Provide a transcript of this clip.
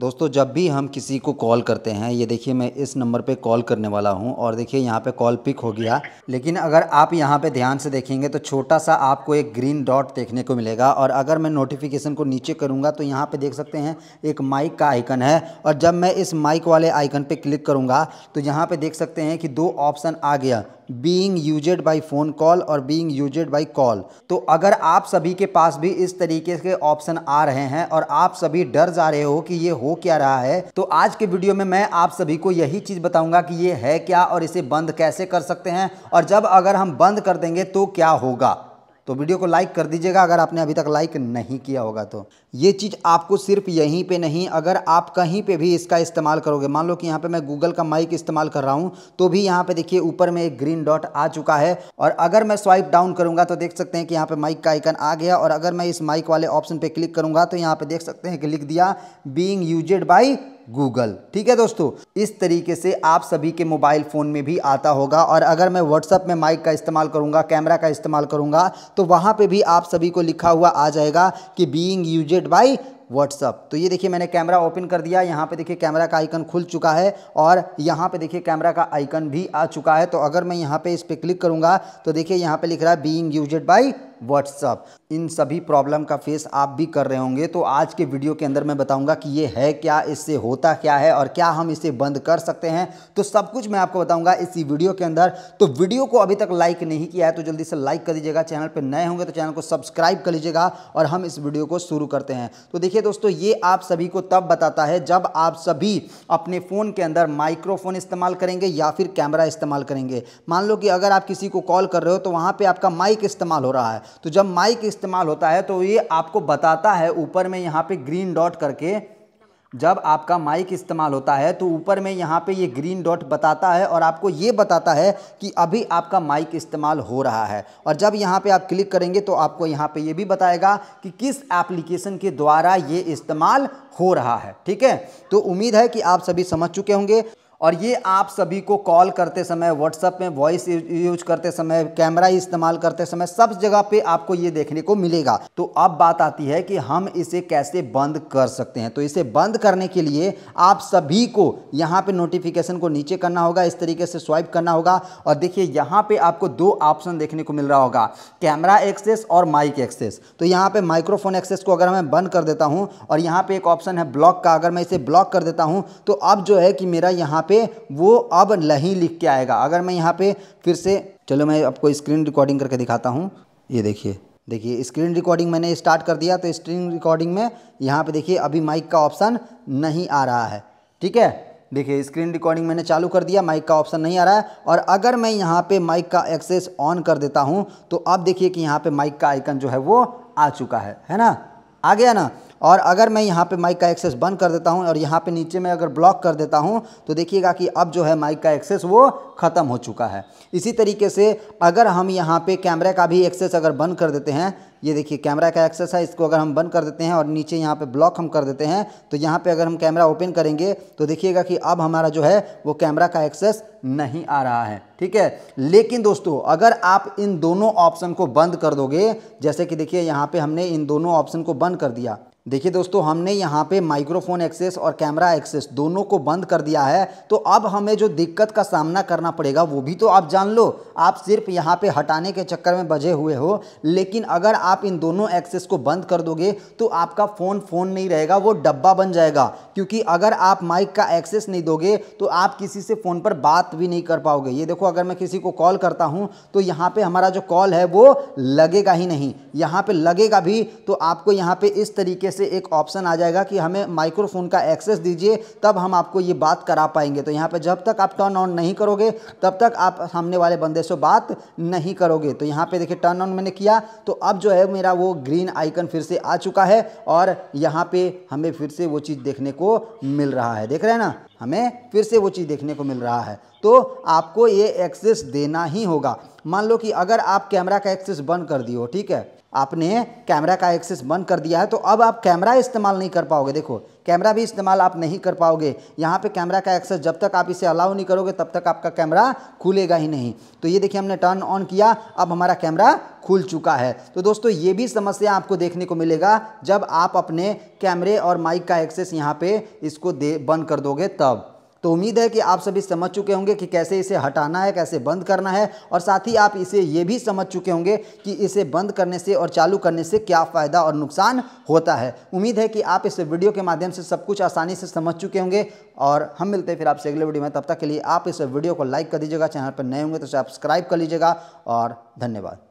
दोस्तों जब भी हम किसी को कॉल करते हैं ये देखिए मैं इस नंबर पे कॉल करने वाला हूँ और देखिए यहाँ पे कॉल पिक हो गया लेकिन अगर आप यहाँ पे ध्यान से देखेंगे तो छोटा सा आपको एक ग्रीन डॉट देखने को मिलेगा और अगर मैं नोटिफिकेशन को नीचे करूँगा तो यहाँ पे देख सकते हैं एक माइक का आइकन है और जब मैं इस माइक वाले आइकन पर क्लिक करूँगा तो यहाँ पर देख सकते हैं कि दो ऑप्शन आ गया being used by phone call और बीइंग यूजेड बाई कॉल तो अगर आप सभी के पास भी इस तरीके के ऑप्शन आ रहे हैं और आप सभी डर जा रहे हो कि ये हो क्या रहा है तो आज के वीडियो में मैं आप सभी को यही चीज़ बताऊंगा कि ये है क्या और इसे बंद कैसे कर सकते हैं और जब अगर हम बंद कर देंगे तो क्या होगा तो वीडियो को लाइक कर दीजिएगा अगर आपने अभी तक लाइक नहीं किया होगा तो ये चीज़ आपको सिर्फ यहीं पे नहीं अगर आप कहीं पे भी इसका इस्तेमाल करोगे मान लो कि यहाँ पे मैं गूगल का माइक इस्तेमाल कर रहा हूँ तो भी यहाँ पे देखिए ऊपर में एक ग्रीन डॉट आ चुका है और अगर मैं स्वाइप डाउन करूँगा तो देख सकते हैं कि यहाँ पर माइक का आइकन आ गया और अगर मैं इस माइक वाले ऑप्शन पर क्लिक करूँगा तो यहाँ पर देख सकते हैं कि लिख दिया बींग यूजेड बाई गूगल ठीक है दोस्तों इस तरीके से आप सभी के मोबाइल फ़ोन में भी आता होगा और अगर मैं व्हाट्सअप में माइक का इस्तेमाल करूंगा कैमरा का इस्तेमाल करूँगा तो वहां पर भी आप सभी को लिखा हुआ आ जाएगा कि बीइंग यूजेड बाई व्हाट्सअप तो ये देखिए मैंने कैमरा ओपन कर दिया यहाँ पे देखिए कैमरा का आइकन खुल चुका है और यहाँ पे देखिए कैमरा का आइकन भी आ चुका है तो अगर मैं यहाँ पे इस पर क्लिक करूँगा तो देखिए यहाँ पे लिख रहा है बीइंग यूजेड बाई व्हाट्सअप इन सभी प्रॉब्लम का फेस आप भी कर रहे होंगे तो आज के वीडियो के अंदर मैं बताऊंगा कि ये है क्या इससे होता क्या है और क्या हम इसे बंद कर सकते हैं तो सब कुछ मैं आपको बताऊंगा इसी वीडियो के अंदर तो वीडियो को अभी तक लाइक नहीं किया है तो जल्दी से लाइक कर दीजिएगा चैनल पर नए होंगे तो चैनल को सब्सक्राइब कर लीजिएगा और हम इस वीडियो को शुरू करते हैं तो देखिए दोस्तों ये आप सभी को तब बताता है जब आप सभी अपने फ़ोन के अंदर माइक्रोफोन इस्तेमाल करेंगे या फिर कैमरा इस्तेमाल करेंगे मान लो कि अगर आप किसी को कॉल कर रहे हो तो वहाँ पर आपका माइक इस्तेमाल हो रहा है तो जब माइक इस्तेमाल होता है तो ये आपको बताता है ऊपर में यहाँ पे ग्रीन डॉट करके जब आपका माइक इस्तेमाल होता है तो ऊपर में यहाँ पे ये ग्रीन डॉट बताता है और आपको ये बताता है कि अभी आपका माइक इस्तेमाल हो रहा है और जब यहाँ पे आप क्लिक करेंगे तो आपको यहाँ पे ये भी बताएगा कि किस एप्लीकेशन के द्वारा ये इस्तेमाल हो रहा है ठीक है तो उम्मीद है कि आप सभी समझ चुके होंगे और ये आप सभी को कॉल करते समय व्हाट्सअप में वॉइस यूज करते समय कैमरा इस्तेमाल करते समय सब जगह पे आपको ये देखने को मिलेगा तो अब बात आती है कि हम इसे कैसे बंद कर सकते हैं तो इसे बंद करने के लिए आप सभी को यहाँ पे नोटिफिकेशन को नीचे करना होगा इस तरीके से स्वाइप करना होगा और देखिए यहाँ पे आपको दो ऑप्शन देखने को मिल रहा होगा कैमरा एक्सेस और माइक एक्सेस तो यहाँ पे माइक्रोफोन एक्सेस को अगर मैं बंद कर देता हूँ और यहाँ पे एक ऑप्शन है ब्लॉक का अगर मैं इसे ब्लॉक कर देता हूँ तो अब जो है कि मेरा यहाँ पे वो अब नहीं लिख के आएगा अगर मैं यहाँ पे फिर से चलो मैं आपको स्क्रीन रिकॉर्डिंग करके दिखाता हूँ ये देखिए देखिए स्क्रीन रिकॉर्डिंग मैंने स्टार्ट कर दिया तो स्क्रीन रिकॉर्डिंग में यहाँ पे देखिए अभी माइक का ऑप्शन नहीं आ रहा है ठीक है देखिए स्क्रीन रिकॉर्डिंग मैंने चालू कर दिया माइक का ऑप्शन नहीं आ रहा है और अगर मैं यहाँ पे माइक का एक्सेस ऑन कर देता हूँ तो अब देखिए कि यहाँ पे माइक का आइकन जो है वो आ चुका है है ना आ गया ना और अगर मैं यहाँ पे माइक का एक्सेस बंद कर देता हूँ और यहाँ पे नीचे में अगर ब्लॉक कर देता हूँ तो देखिएगा कि अब जो है माइक का एक्सेस वो ख़त्म हो चुका है इसी तरीके से अगर हम यहाँ पे कैमरे का भी एक्सेस अगर बंद कर देते हैं ये देखिए कैमरा का एक्सेस है इसको अगर हम बंद कर देते हैं और नीचे यहाँ पे ब्लॉक हम कर देते हैं तो यहाँ पे अगर हम कैमरा ओपन करेंगे तो देखिएगा कि अब हमारा जो है वो कैमरा का एक्सेस नहीं आ रहा है ठीक है लेकिन दोस्तों अगर आप इन दोनों ऑप्शन को बंद कर दोगे जैसे कि देखिए यहाँ पे हमने इन दोनों ऑप्शन को बंद कर दिया देखिए दोस्तों हमने यहाँ पे माइक्रोफोन एक्सेस और कैमरा एक्सेस दोनों को बंद कर दिया है तो अब हमें जो दिक्कत का सामना करना पड़ेगा वो भी तो आप जान लो आप सिर्फ यहाँ पे हटाने के चक्कर में बजे हुए हो लेकिन अगर आप इन दोनों एक्सेस को बंद कर दोगे तो आपका फ़ोन फ़ोन नहीं रहेगा वो डब्बा बन जाएगा क्योंकि अगर आप माइक का एक्सेस नहीं दोगे तो आप किसी से फ़ोन पर बात भी नहीं कर पाओगे ये देखो अगर मैं किसी को कॉल करता हूँ तो यहाँ पर हमारा जो कॉल है वो लगेगा ही नहीं यहाँ पर लगेगा भी तो आपको यहाँ पर इस तरीके से एक ऑप्शन आ जाएगा कि हमें माइक्रोफोन का एक्सेस दीजिए तब हम आपको ये बात करा पाएंगे तो यहाँ पर जब तक आप टर्न ऑन नहीं करोगे तब तक आप सामने वाले बंदे से बात नहीं करोगे तो यहाँ पर देखिए टर्न ऑन मैंने किया तो अब जो है मेरा वो ग्रीन आइकन फिर से आ चुका है और यहाँ पर हमें फिर से वो चीज़ देखने को मिल रहा है देख रहे हैं ना हमें फिर से वो चीज़ देखने को मिल रहा है तो आपको ये एक्सेस देना ही होगा मान लो कि अगर आप कैमरा का एक्सेस बंद कर दियो ठीक है आपने कैमरा का एक्सेस बंद कर दिया है तो अब आप कैमरा इस्तेमाल नहीं कर पाओगे देखो कैमरा भी इस्तेमाल आप नहीं कर पाओगे यहाँ पे कैमरा का एक्सेस जब तक आप इसे अलाउ नहीं करोगे तब तक आपका कैमरा खुलेगा ही नहीं तो ये देखिए हमने टर्न ऑन किया अब हमारा कैमरा खुल चुका है तो दोस्तों ये भी समस्या आपको देखने को मिलेगा जब आप अपने कैमरे और माइक का एक्सेस यहाँ पर इसको दे बंद कर दोगे तब तो उम्मीद है कि आप सभी समझ चुके होंगे कि कैसे इसे हटाना है कैसे बंद करना है और साथ ही आप इसे ये भी समझ चुके होंगे कि इसे बंद करने से और चालू करने से क्या फ़ायदा और नुकसान होता है उम्मीद है कि आप इस वीडियो के माध्यम से सब कुछ आसानी से समझ चुके होंगे और हम मिलते हैं फिर आपसे अगले वीडियो में तब तक के लिए आप इस वीडियो को लाइक कर दीजिएगा चैनल पर नए होंगे तो सब्सक्राइब कर लीजिएगा और धन्यवाद